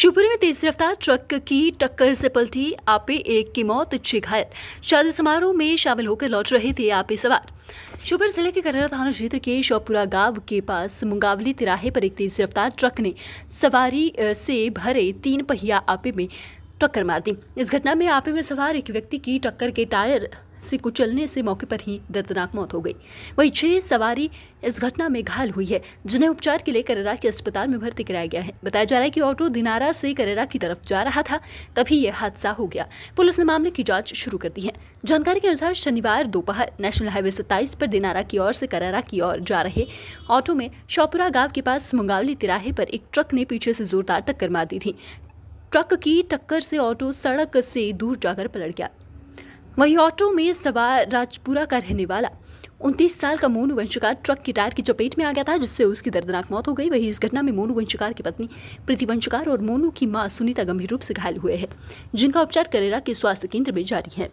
शिवपुरी में तेज रफ्तार ट्रक की टक्कर से पलटी आपे एक की मौत छह घायल शादी समारोह में शामिल होकर लौट रहे थे आपे सवार शिवपुर जिले के करहरा थाना क्षेत्र के शोपुरा गांव के पास मुंगावली तिराहे पर एक तेज रफ्तार ट्रक ने सवारी से भरे तीन पहिया आपे में टक्कर मार दी इस घटना में आपे में सवार एक व्यक्ति की टक्कर के टायर से कुचलने से मौके पर ही दर्दनाक मौत हो गई वही छह सवारी इस घटना में घायल हुई है जिन्हें उपचार के लिए करेरा के अस्पताल में भर्ती कराया गया है बताया जा रहा है कि ऑटो दिनारा से करेरा की तरफ जा रहा था तभी यह हादसा हो गया पुलिस ने मामले की जांच शुरू कर दी है जानकारी के अनुसार शनिवार दोपहर नेशनल हाईवे सत्ताईस पर दिनारा की ओर से करेरा की ओर जा रहे ऑटो में शोपुरा गांव के पास मुंगावली तिराहे पर एक ट्रक ने पीछे से जोरदार टक्कर मार दी थी ट्रक की टक्कर से ऑटो सड़क से दूर जाकर पलट गया वहीं ऑटो में सवार राजपुरा का रहने वाला उनतीस साल का मोनू वंशिकार ट्रक की टायर की चपेट में आ गया था जिससे उसकी दर्दनाक मौत हो गई वहीं इस घटना में मोनू वंशिकार की पत्नी प्रीति वंशिकार और मोनू की मां सुनीता गंभीर रूप से घायल हुए हैं जिनका उपचार करेरा के स्वास्थ्य केंद्र में जारी है